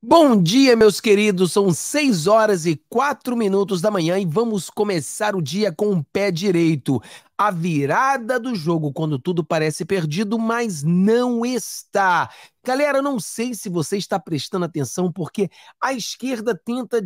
Bom dia, meus queridos. São 6 horas e 4 minutos da manhã e vamos começar o dia com o pé direito. A virada do jogo quando tudo parece perdido, mas não está. Galera, não sei se você está prestando atenção porque a esquerda tenta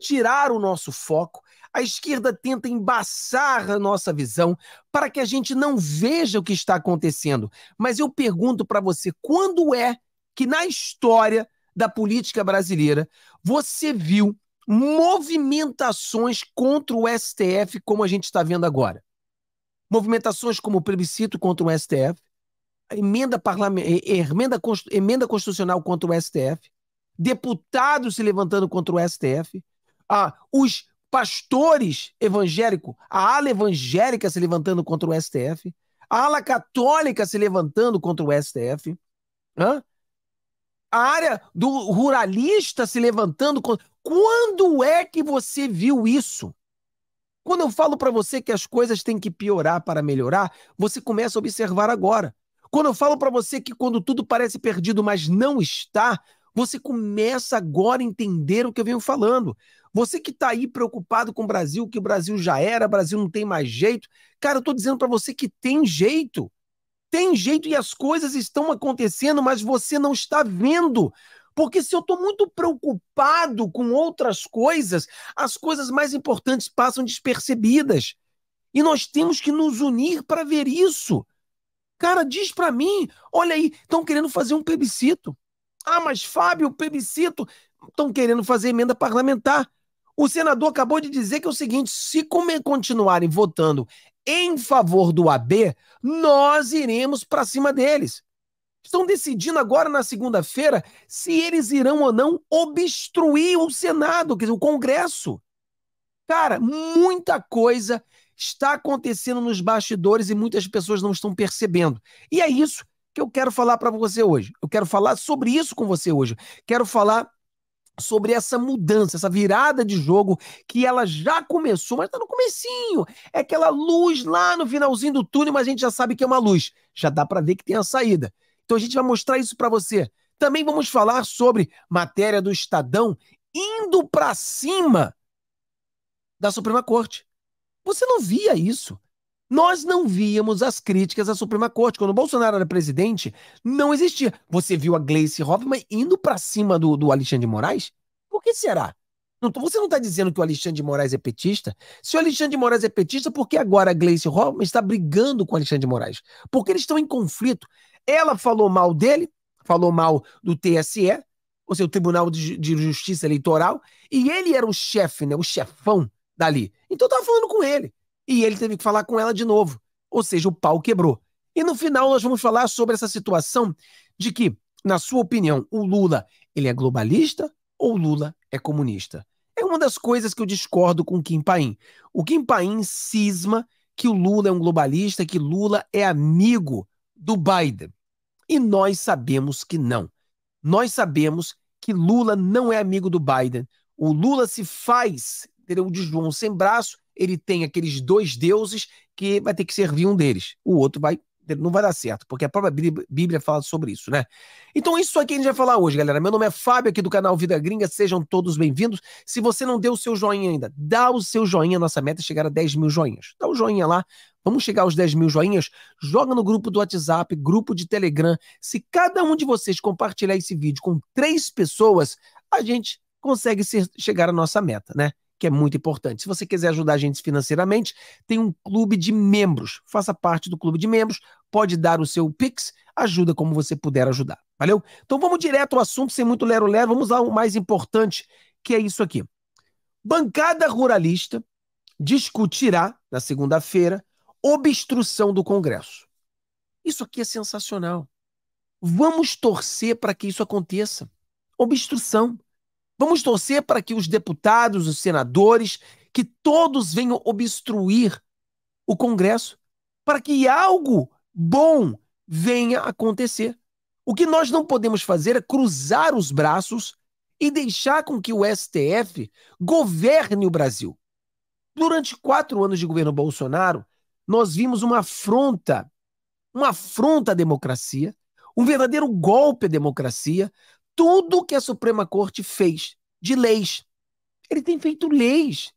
tirar o nosso foco, a esquerda tenta embaçar a nossa visão para que a gente não veja o que está acontecendo. Mas eu pergunto para você, quando é que na história da política brasileira, você viu movimentações contra o STF, como a gente está vendo agora. Movimentações como o plebiscito contra o STF, emenda, é, é, emenda, emenda constitucional contra o STF, deputados se levantando contra o STF, ah, os pastores evangélicos, a ala evangélica se levantando contra o STF, a ala católica se levantando contra o STF. Hã? a área do ruralista se levantando. Quando é que você viu isso? Quando eu falo para você que as coisas têm que piorar para melhorar, você começa a observar agora. Quando eu falo para você que quando tudo parece perdido, mas não está, você começa agora a entender o que eu venho falando. Você que está aí preocupado com o Brasil, que o Brasil já era, o Brasil não tem mais jeito. Cara, eu estou dizendo para você que tem jeito tem jeito e as coisas estão acontecendo, mas você não está vendo. Porque se eu estou muito preocupado com outras coisas, as coisas mais importantes passam despercebidas. E nós temos que nos unir para ver isso. Cara, diz para mim, olha aí, estão querendo fazer um plebiscito. Ah, mas Fábio, plebiscito, estão querendo fazer emenda parlamentar. O senador acabou de dizer que é o seguinte: se continuarem votando em favor do AB, nós iremos para cima deles. Estão decidindo agora na segunda-feira se eles irão ou não obstruir o Senado, quer dizer, o Congresso. Cara, muita coisa está acontecendo nos bastidores e muitas pessoas não estão percebendo. E é isso que eu quero falar para você hoje. Eu quero falar sobre isso com você hoje. Quero falar sobre essa mudança, essa virada de jogo que ela já começou, mas está no comecinho. É aquela luz lá no finalzinho do túnel, mas a gente já sabe que é uma luz. Já dá para ver que tem a saída. Então a gente vai mostrar isso para você. Também vamos falar sobre matéria do Estadão indo para cima da Suprema Corte. Você não via isso. Nós não víamos as críticas à Suprema Corte. Quando o Bolsonaro era presidente, não existia. Você viu a Gleice Hoffmann indo para cima do, do Alexandre de Moraes? Por que será? Não, você não está dizendo que o Alexandre de Moraes é petista? Se o Alexandre de Moraes é petista, por que agora a Gleice Hoffmann está brigando com o Alexandre de Moraes? Porque eles estão em conflito. Ela falou mal dele, falou mal do TSE, ou seja, o Tribunal de, Justiça Eleitoral, e ele era o chefe, né, o chefão dali. Então eu estava falando com ele e ele teve que falar com ela de novo. Ou seja, o pau quebrou. E no final nós vamos falar sobre essa situação de que, na sua opinião, o Lula ele é globalista ou o Lula é comunista? É uma das coisas que eu discordo com o Kim Paim. O Kim Paim cisma que o Lula é um globalista, que Lula é amigo do Biden. E nós sabemos que não. Nós sabemos que Lula não é amigo do Biden. O Lula se faz ter o de João sem braço ele tem aqueles dois deuses que vai ter que servir um deles. O outro vai não vai dar certo, porque a própria Bíblia fala sobre isso, né? Então, isso aqui a gente vai falar hoje, galera. Meu nome é Fábio, aqui do canal Vida Gringa, sejam todos bem-vindos. Se você não deu o seu joinha ainda, dá o seu joinha, nossa meta é chegar a 10 mil joinhas. Dá o um joinha lá, vamos chegar aos 10 mil joinhas, joga no grupo do WhatsApp, grupo de Telegram. Se cada um de vocês compartilhar esse vídeo com três pessoas, a gente consegue ser, chegar à nossa meta, né? que é muito importante. Se você quiser ajudar a gente financeiramente, tem um clube de membros. Faça parte do clube de membros, pode dar o seu Pix, ajuda como você puder ajudar. Valeu? Então vamos direto ao assunto, sem muito lero-lero, vamos ao mais importante, que é isso aqui. Bancada ruralista discutirá, na segunda-feira, obstrução do Congresso. Isso aqui é sensacional. Vamos torcer para que isso aconteça. Obstrução. Vamos torcer para que os deputados, os senadores, que todos venham obstruir o Congresso para que algo bom venha acontecer. O que nós não podemos fazer é cruzar os braços e deixar com que o STF governe o Brasil. Durante quatro anos de governo Bolsonaro, nós vimos uma afronta, uma afronta à democracia, um verdadeiro golpe à democracia, tudo que a Suprema Corte fez de leis. Ele tem feito leis.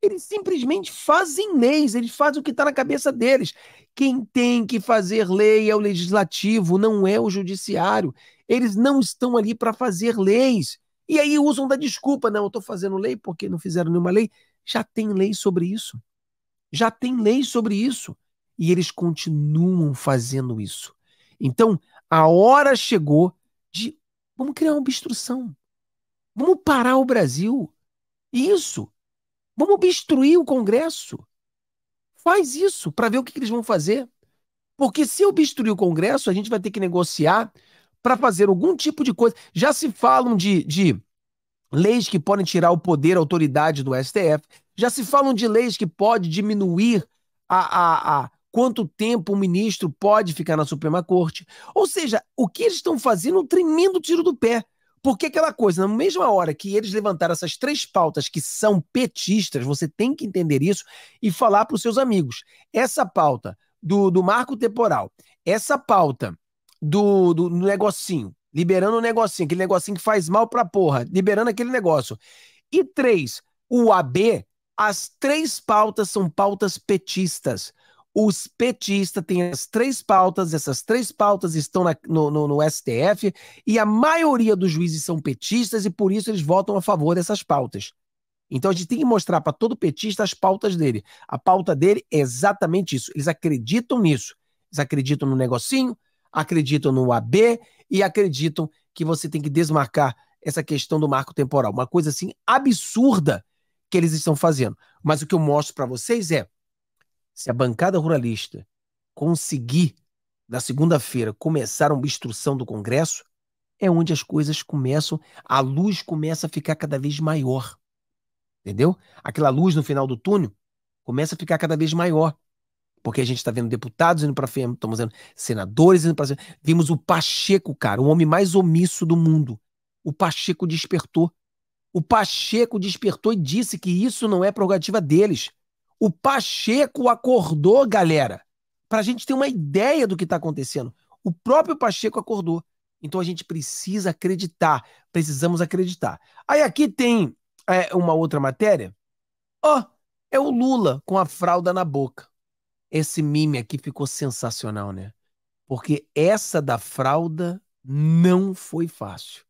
Eles simplesmente fazem leis, eles fazem o que está na cabeça deles. Quem tem que fazer lei é o legislativo, não é o judiciário. Eles não estão ali para fazer leis. E aí usam da desculpa, não, eu estou fazendo lei porque não fizeram nenhuma lei. Já tem lei sobre isso. Já tem lei sobre isso. E eles continuam fazendo isso. Então, a hora chegou de Vamos criar uma obstrução. Vamos parar o Brasil. Isso. Vamos obstruir o Congresso. Faz isso para ver o que, que eles vão fazer. Porque se obstruir o Congresso, a gente vai ter que negociar para fazer algum tipo de coisa. Já se falam de, de leis que podem tirar o poder, a autoridade do STF. Já se falam de leis que pode diminuir a, a, a quanto tempo o ministro pode ficar na Suprema Corte. Ou seja, o que eles estão fazendo é um tremendo tiro do pé. Porque aquela coisa, na mesma hora que eles levantaram essas três pautas que são petistas, você tem que entender isso e falar para os seus amigos. Essa pauta do, do marco temporal, essa pauta do, do, do negocinho, liberando o um negocinho, aquele negocinho que faz mal para porra, liberando aquele negócio. E três, o AB, as três pautas são pautas petistas os petistas têm as três pautas, essas três pautas estão na, no, no, no STF, e a maioria dos juízes são petistas e por isso eles votam a favor dessas pautas. Então a gente tem que mostrar para todo petista as pautas dele. A pauta dele é exatamente isso. Eles acreditam nisso. Eles acreditam no negocinho, acreditam no AB e acreditam que você tem que desmarcar essa questão do marco temporal. Uma coisa assim absurda que eles estão fazendo. Mas o que eu mostro para vocês é se a bancada ruralista conseguir, na segunda-feira, começar uma obstrução do Congresso, é onde as coisas começam, a luz começa a ficar cada vez maior. Entendeu? Aquela luz no final do túnel começa a ficar cada vez maior. Porque a gente está vendo deputados indo para frente, estamos vendo senadores indo para frente. Vimos o Pacheco, cara, o homem mais omisso do mundo. O Pacheco despertou. O Pacheco despertou e disse que isso não é prerrogativa deles. O Pacheco acordou, galera, para a gente ter uma ideia do que está acontecendo. O próprio Pacheco acordou. Então a gente precisa acreditar, precisamos acreditar. Aí aqui tem é, uma outra matéria. Ó, oh, é o Lula com a fralda na boca. Esse meme aqui ficou sensacional, né? Porque essa da fralda não foi fácil.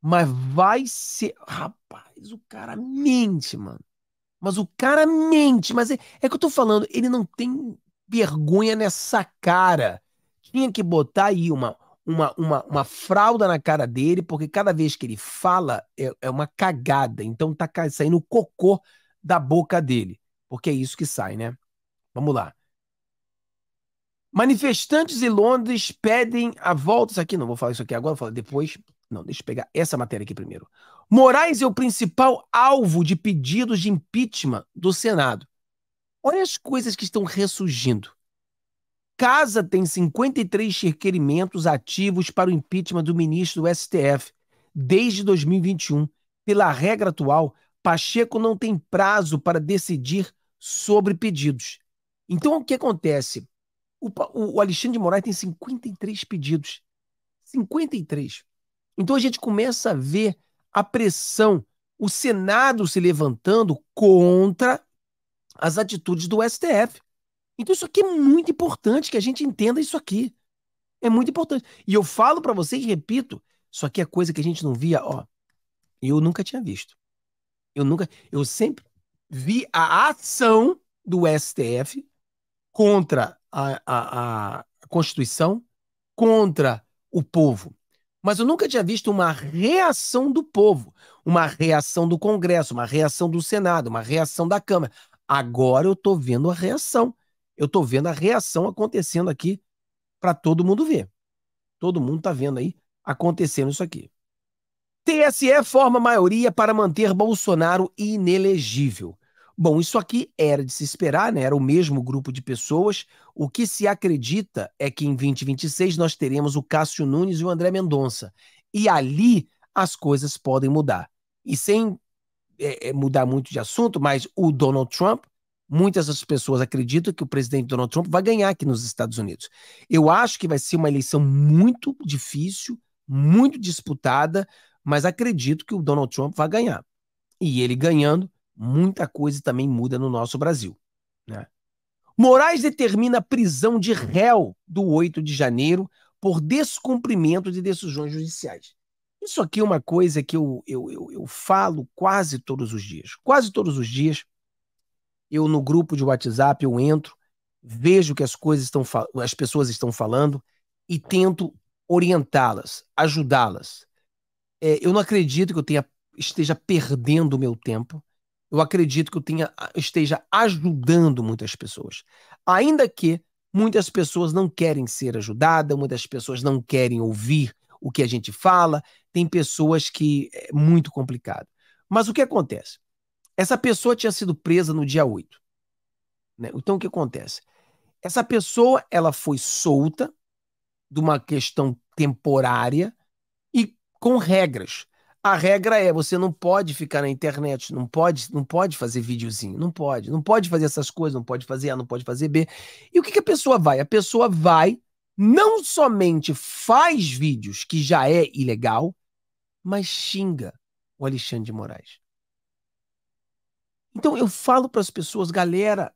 Mas vai ser. Rapaz, o cara mente, mano. Mas o cara mente, mas é, é que eu tô falando, ele não tem vergonha nessa cara. Tinha que botar aí uma, uma, uma, uma fralda na cara dele, porque cada vez que ele fala é, é uma cagada. Então tá saindo cocô da boca dele. Porque é isso que sai, né? Vamos lá. Manifestantes em Londres pedem a volta. Isso aqui não vou falar isso aqui agora, vou falar depois. Não, deixa eu pegar essa matéria aqui primeiro. Moraes é o principal alvo de pedidos de impeachment do Senado. Olha as coisas que estão ressurgindo. Casa tem 53 requerimentos ativos para o impeachment do ministro do STF desde 2021. Pela regra atual, Pacheco não tem prazo para decidir sobre pedidos. Então, o que acontece? O, o Alexandre de Moraes tem 53 pedidos. 53. Então, a gente começa a ver a pressão, o Senado se levantando contra as atitudes do STF. Então isso aqui é muito importante que a gente entenda isso aqui. É muito importante. E eu falo para vocês, repito, isso aqui é coisa que a gente não via, ó. Eu nunca tinha visto. Eu nunca, eu sempre vi a ação do STF contra a, a, a Constituição, contra o povo mas eu nunca tinha visto uma reação do povo, uma reação do Congresso, uma reação do Senado, uma reação da Câmara. Agora eu estou vendo a reação. Eu estou vendo a reação acontecendo aqui para todo mundo ver. Todo mundo está vendo aí acontecendo isso aqui. TSE forma maioria para manter Bolsonaro inelegível. Bom, isso aqui era de se esperar, né? Era o mesmo grupo de pessoas. O que se acredita é que em 2026 nós teremos o Cássio Nunes e o André Mendonça. E ali as coisas podem mudar. E sem é, é, mudar muito de assunto, mas o Donald Trump, muitas das pessoas acreditam que o presidente Donald Trump vai ganhar aqui nos Estados Unidos. Eu acho que vai ser uma eleição muito difícil, muito disputada, mas acredito que o Donald Trump vai ganhar. E ele ganhando, muita coisa também muda no nosso Brasil. Né? Moraes determina a prisão de réu do 8 de janeiro por descumprimento de decisões judiciais. Isso aqui é uma coisa que eu, eu, eu, eu falo quase todos os dias. Quase todos os dias, eu no grupo de WhatsApp, eu entro, vejo que as coisas estão as pessoas estão falando e tento orientá-las, ajudá-las. É, eu não acredito que eu tenha, esteja perdendo o meu tempo eu acredito que eu tenha, ah, esteja ajudando muitas pessoas. Ainda que muitas pessoas não querem ser ajudadas, muitas pessoas não querem ouvir o que a gente fala, tem pessoas que é muito complicado. Mas o que acontece? Essa pessoa tinha sido presa no dia 8. Né? Então o que acontece? Essa pessoa ela foi solta de uma questão temporária e com regras a regra é, você não pode ficar na internet, não pode, não pode fazer videozinho, não pode, não pode fazer essas coisas, não pode fazer A, não pode fazer B. E o que, que a pessoa vai? A pessoa vai, não somente faz vídeos, que já é ilegal, mas xinga o Alexandre de Moraes. Então eu falo para as pessoas, galera,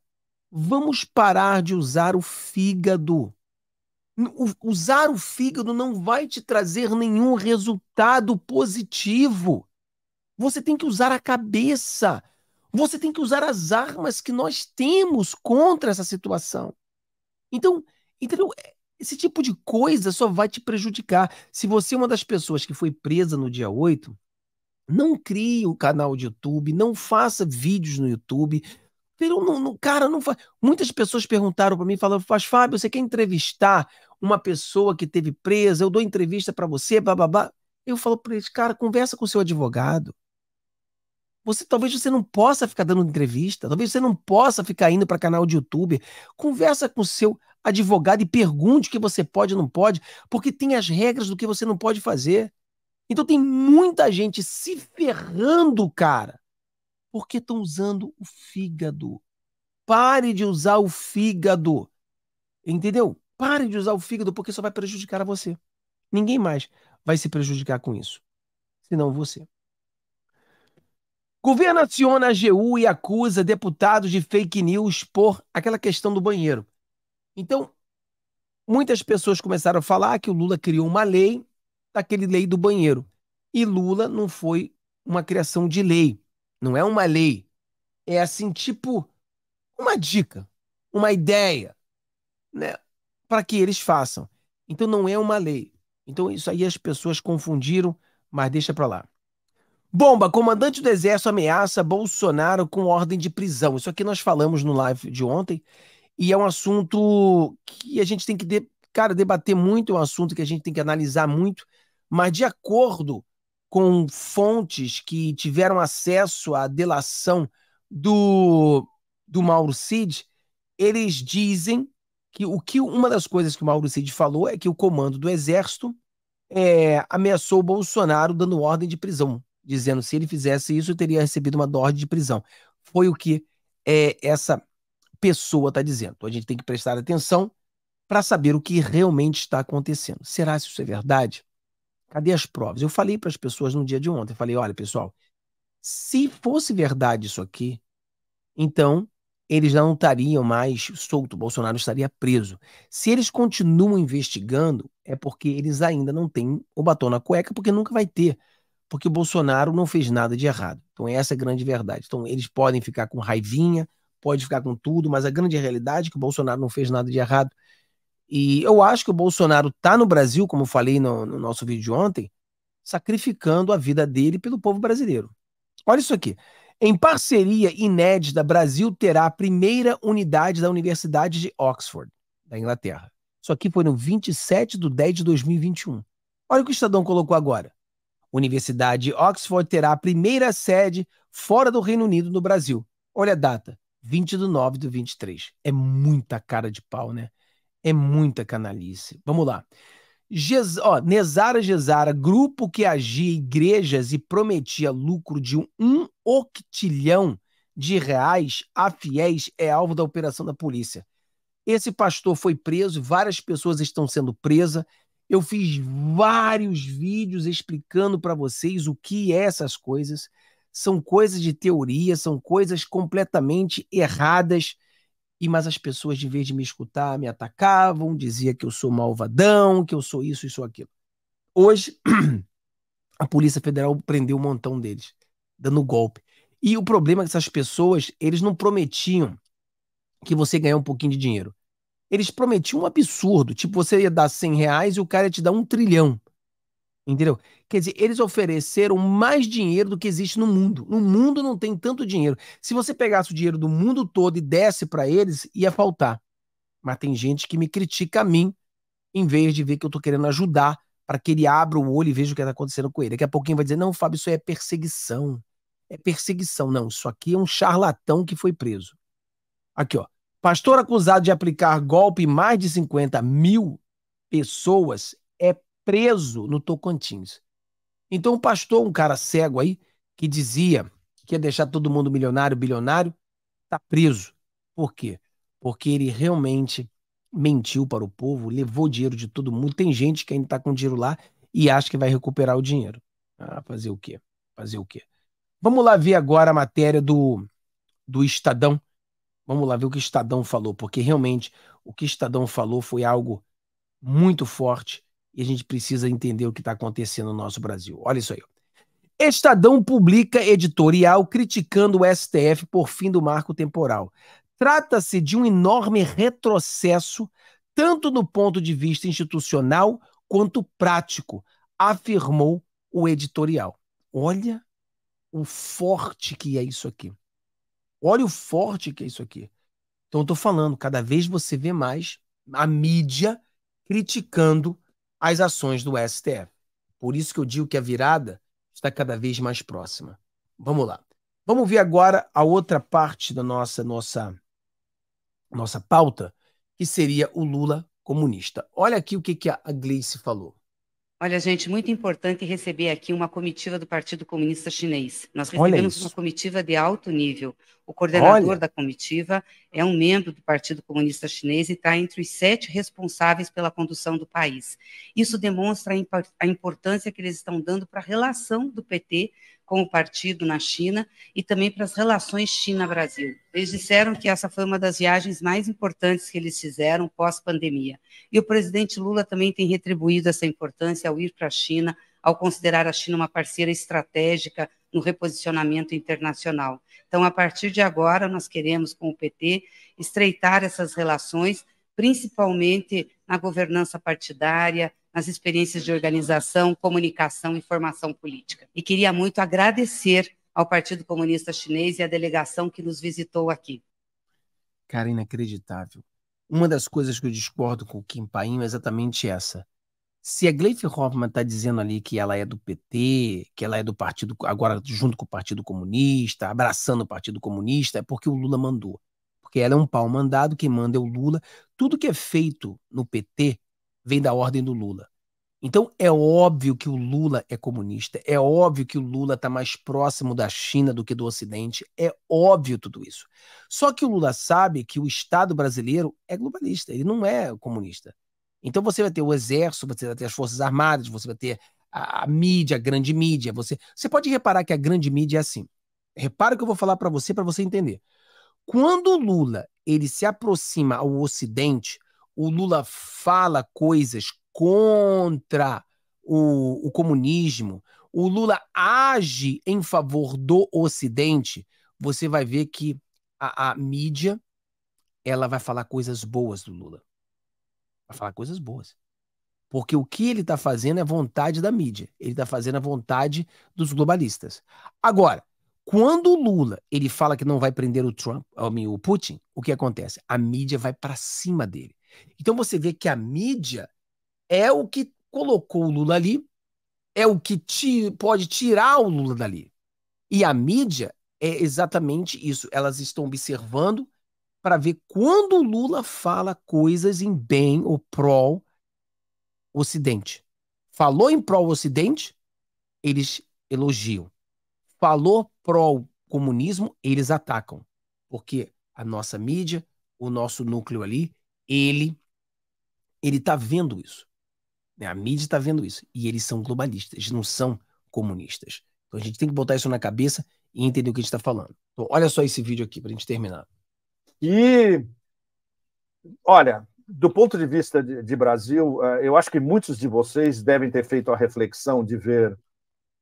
vamos parar de usar o fígado usar o fígado não vai te trazer nenhum resultado positivo. Você tem que usar a cabeça. Você tem que usar as armas que nós temos contra essa situação. Então, entendeu? Esse tipo de coisa só vai te prejudicar. Se você é uma das pessoas que foi presa no dia 8, não crie o um canal de YouTube, não faça vídeos no YouTube. Não, não, cara, não faz. Muitas pessoas perguntaram para mim, falando, mas Fábio, você quer entrevistar uma pessoa que teve presa, eu dou entrevista para você, babá Eu falo para eles, cara, conversa com o seu advogado. Você talvez você não possa ficar dando entrevista, talvez você não possa ficar indo para canal de YouTube. Conversa com o seu advogado e pergunte o que você pode e não pode, porque tem as regras do que você não pode fazer. Então tem muita gente se ferrando, cara, porque estão usando o fígado. Pare de usar o fígado. Entendeu? Pare de usar o fígado porque só vai prejudicar a você. Ninguém mais vai se prejudicar com isso, senão você. Governo aciona a AGU e acusa deputados de fake news por aquela questão do banheiro. Então, muitas pessoas começaram a falar que o Lula criou uma lei, daquele lei do banheiro. E Lula não foi uma criação de lei, não é uma lei. É assim, tipo, uma dica, uma ideia, né? para que eles façam. Então não é uma lei. Então isso aí as pessoas confundiram, mas deixa para lá. Bomba, comandante do exército ameaça Bolsonaro com ordem de prisão. Isso aqui nós falamos no live de ontem e é um assunto que a gente tem que, de, cara, debater muito, é um assunto que a gente tem que analisar muito, mas de acordo com fontes que tiveram acesso à delação do, do Mauro Cid, eles dizem que o que uma das coisas que o Mauro Cid falou é que o comando do Exército é, ameaçou o Bolsonaro dando ordem de prisão, dizendo que se ele fizesse isso, teria recebido uma ordem de prisão. Foi o que é, essa pessoa está dizendo. A gente tem que prestar atenção para saber o que realmente está acontecendo. Será se isso é verdade? Cadê as provas? Eu falei para as pessoas no dia de ontem, falei, olha, pessoal, se fosse verdade isso aqui, então eles não estariam mais solto, Bolsonaro estaria preso. Se eles continuam investigando, é porque eles ainda não têm o batom na cueca, porque nunca vai ter, porque o Bolsonaro não fez nada de errado. Então essa é a grande verdade. Então eles podem ficar com raivinha, pode ficar com tudo, mas a grande realidade é que o Bolsonaro não fez nada de errado. E eu acho que o Bolsonaro está no Brasil, como falei no, no nosso vídeo de ontem, sacrificando a vida dele pelo povo brasileiro. Olha isso aqui. Em parceria inédita, Brasil terá a primeira unidade da Universidade de Oxford, da Inglaterra. Isso aqui foi no 27 de 10 de 2021. Olha o que o Estadão colocou agora. Universidade de Oxford terá a primeira sede fora do Reino Unido no Brasil. Olha a data, 20 de 9 de 23. É muita cara de pau, né? É muita canalice. Vamos lá. Gez... Ó, Nezara Gesara, grupo que agia igrejas e prometia lucro de um octilhão de reais a fiéis é alvo da operação da polícia. Esse pastor foi preso, várias pessoas estão sendo presas. Eu fiz vários vídeos explicando para vocês o que é essas coisas. São coisas de teoria, são coisas completamente erradas. E mas as pessoas, de vez de me escutar, me atacavam, dizia que eu sou malvadão, que eu sou isso e sou aquilo. Hoje a Polícia Federal prendeu um montão deles dando golpe. E o problema é que essas pessoas, eles não prometiam que você ganhar um pouquinho de dinheiro. Eles prometiam um absurdo, tipo, você ia dar 100 reais e o cara ia te dar um trilhão. Entendeu? Quer dizer, eles ofereceram mais dinheiro do que existe no mundo. No mundo não tem tanto dinheiro. Se você pegasse o dinheiro do mundo todo e desse para eles, ia faltar. Mas tem gente que me critica a mim, em vez de ver que eu tô querendo ajudar para que ele abra o olho e veja o que está acontecendo com ele. Daqui a pouquinho vai dizer: não, Fábio, isso é perseguição é perseguição. Não, isso aqui é um charlatão que foi preso. Aqui, ó. Pastor acusado de aplicar golpe em mais de 50 mil pessoas é preso no Tocantins. Então, o pastor, um cara cego aí, que dizia que ia deixar todo mundo milionário, bilionário, tá preso. Por quê? Porque ele realmente mentiu para o povo, levou dinheiro de todo mundo. Tem gente que ainda está com dinheiro lá e acha que vai recuperar o dinheiro. Ah, fazer o quê? Fazer o quê? Vamos lá ver agora a matéria do, do Estadão. Vamos lá ver o que o Estadão falou, porque realmente o que o Estadão falou foi algo muito forte e a gente precisa entender o que está acontecendo no nosso Brasil. Olha isso aí. Estadão publica editorial criticando o STF por fim do marco temporal. Trata-se de um enorme retrocesso, tanto no ponto de vista institucional quanto prático, afirmou o editorial. Olha o forte que é isso aqui. Olha o forte que é isso aqui. Então, eu estou falando, cada vez você vê mais a mídia criticando as ações do STF. Por isso que eu digo que a virada está cada vez mais próxima. Vamos lá. Vamos ver agora a outra parte da nossa nossa nossa pauta, que seria o Lula comunista. Olha aqui o que, que a Gleice falou. Olha, gente, muito importante receber aqui uma comitiva do Partido Comunista Chinês. Nós recebemos uma comitiva de alto nível. O coordenador Olha. da comitiva é um membro do Partido Comunista Chinês e está entre os sete responsáveis pela condução do país. Isso demonstra a importância que eles estão dando para a relação do PT com o partido na China e também para as relações China-Brasil. Eles disseram que essa foi uma das viagens mais importantes que eles fizeram pós-pandemia. E o presidente Lula também tem retribuído essa importância ao ir para a China, ao considerar a China uma parceira estratégica no reposicionamento internacional. Então, a partir de agora, nós queremos, com o PT, estreitar essas relações, principalmente na governança partidária, nas experiências de organização, comunicação e formação política. E queria muito agradecer ao Partido Comunista Chinês e à delegação que nos visitou aqui. Cara, inacreditável. Uma das coisas que eu discordo com o Kim Paim é exatamente essa se a Gleisi Hoffmann está dizendo ali que ela é do PT, que ela é do partido, agora junto com o Partido Comunista, abraçando o Partido Comunista, é porque o Lula mandou. Porque ela é um pau mandado, quem manda é o Lula. Tudo que é feito no PT vem da ordem do Lula. Então é óbvio que o Lula é comunista, é óbvio que o Lula está mais próximo da China do que do Ocidente, é óbvio tudo isso. Só que o Lula sabe que o Estado brasileiro é globalista, ele não é comunista. Então você vai ter o exército, você vai ter as forças armadas, você vai ter a, a mídia, a grande mídia. Você, você pode reparar que a grande mídia é assim. Repara o que eu vou falar para você, para você entender. Quando o Lula ele se aproxima ao Ocidente, o Lula fala coisas contra o, o comunismo, o Lula age em favor do Ocidente, você vai ver que a, a mídia ela vai falar coisas boas do Lula para falar coisas boas. Porque o que ele está fazendo é vontade da mídia, ele está fazendo a vontade dos globalistas. Agora, quando o Lula ele fala que não vai prender o Trump, o Putin, o que acontece? A mídia vai para cima dele. Então você vê que a mídia é o que colocou o Lula ali, é o que pode tirar o Lula dali. E a mídia é exatamente isso. Elas estão observando, para ver quando o Lula fala coisas em bem ou pró Ocidente. Falou em pró Ocidente, eles elogiam. Falou pró comunismo, eles atacam. Porque a nossa mídia, o nosso núcleo ali, ele ele tá vendo isso. Né? A mídia está vendo isso. E eles são globalistas, eles não são comunistas. Então a gente tem que botar isso na cabeça e entender o que a gente está falando. Então, olha só esse vídeo aqui para a gente terminar. E, olha, do ponto de vista de, de Brasil, eh, eu acho que muitos de vocês devem ter feito a reflexão de ver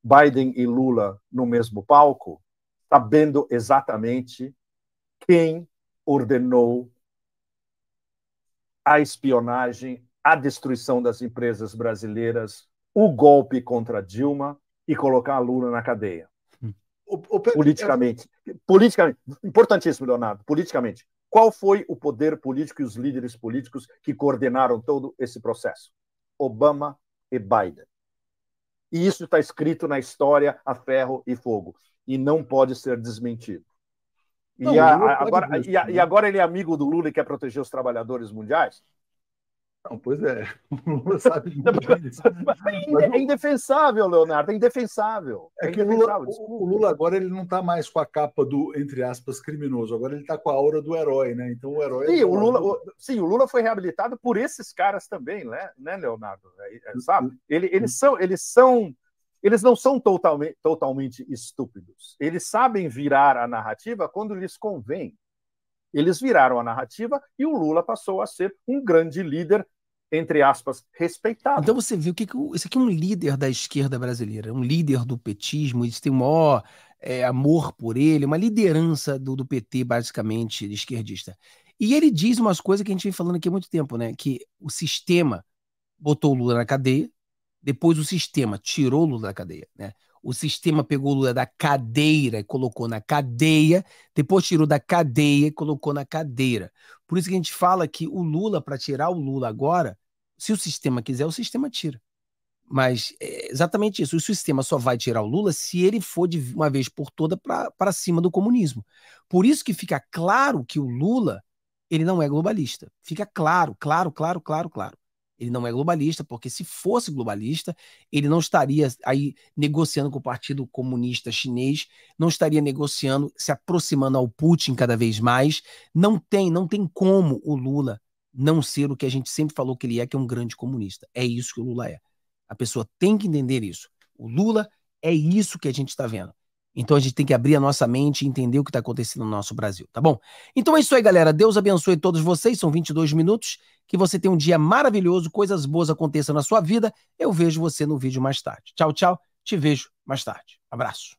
Biden e Lula no mesmo palco, sabendo exatamente quem ordenou a espionagem, a destruição das empresas brasileiras, o golpe contra Dilma e colocar a Lula na cadeia. O, o, politicamente. Eu... Politicamente. Importantíssimo, Leonardo. Politicamente. Qual foi o poder político e os líderes políticos que coordenaram todo esse processo? Obama e Biden. E isso está escrito na história a ferro e fogo. E não pode ser desmentido. Não, e, a, agora, e, a, e né? agora ele é amigo do Lula e quer proteger os trabalhadores mundiais? Não, pois é. O Lula sabe disso. É, é indefensável, Leonardo, é indefensável. É, é que indefensável, Lula, o Lula agora ele não está mais com a capa do, entre aspas, criminoso, agora ele está com a aura do herói, né? Então o herói. É sim, é o Lula, o, sim, o Lula foi reabilitado por esses caras também, né, né Leonardo? É, é sabe? Ele, eles são. Eles são eles não são totalmente, totalmente estúpidos. Eles sabem virar a narrativa quando lhes convém. Eles viraram a narrativa e o Lula passou a ser um grande líder entre aspas, respeitado. Então você viu que, que esse aqui é um líder da esquerda brasileira, um líder do petismo, eles têm o maior é, amor por ele, uma liderança do, do PT, basicamente, esquerdista. E ele diz umas coisas que a gente vem falando aqui há muito tempo, né? Que o sistema botou o Lula na cadeia, depois o sistema tirou o Lula da cadeia, né? O sistema pegou o Lula da cadeira e colocou na cadeia, depois tirou da cadeia e colocou na cadeira. Por isso que a gente fala que o Lula, para tirar o Lula agora, se o sistema quiser, o sistema tira. Mas é exatamente isso. O sistema só vai tirar o Lula se ele for de uma vez por toda para cima do comunismo. Por isso que fica claro que o Lula ele não é globalista. Fica claro, claro, claro, claro, claro. Ele não é globalista, porque se fosse globalista, ele não estaria aí negociando com o Partido Comunista Chinês, não estaria negociando, se aproximando ao Putin cada vez mais. Não tem, não tem como o Lula não ser o que a gente sempre falou que ele é, que é um grande comunista. É isso que o Lula é. A pessoa tem que entender isso. O Lula é isso que a gente está vendo. Então a gente tem que abrir a nossa mente e entender o que está acontecendo no nosso Brasil, tá bom? Então é isso aí, galera. Deus abençoe todos vocês. São 22 minutos. Que você tenha um dia maravilhoso, coisas boas aconteçam na sua vida. Eu vejo você no vídeo mais tarde. Tchau, tchau. Te vejo mais tarde. Abraço.